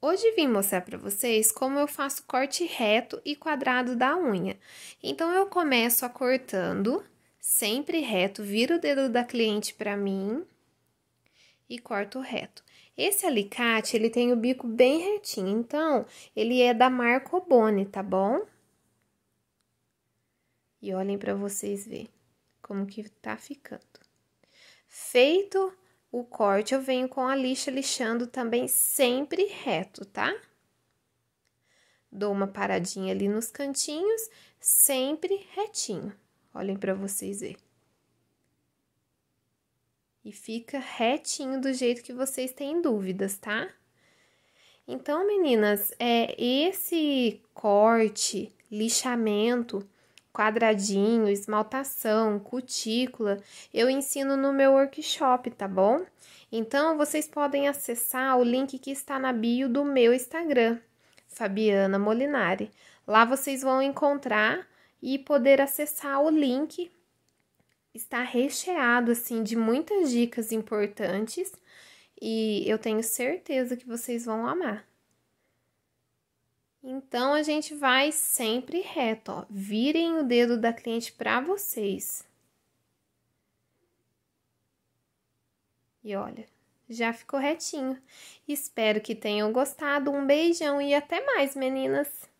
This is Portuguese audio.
Hoje vim mostrar para vocês como eu faço corte reto e quadrado da unha. Então, eu começo a cortando sempre reto, viro o dedo da cliente para mim e corto reto. Esse alicate, ele tem o bico bem retinho, então, ele é da marca Boni, tá bom? E olhem para vocês ver como que tá ficando. Feito o corte, eu venho com a lixa lixando também sempre reto, tá? Dou uma paradinha ali nos cantinhos, sempre retinho. Olhem para vocês verem. E fica retinho do jeito que vocês têm dúvidas, tá? Então, meninas, é esse corte, lixamento quadradinho, esmaltação, cutícula, eu ensino no meu workshop, tá bom? Então vocês podem acessar o link que está na bio do meu Instagram, Fabiana Molinari. Lá vocês vão encontrar e poder acessar o link. Está recheado assim de muitas dicas importantes e eu tenho certeza que vocês vão amar. Então, a gente vai sempre reto, ó. Virem o dedo da cliente para vocês. E olha, já ficou retinho. Espero que tenham gostado. Um beijão e até mais, meninas!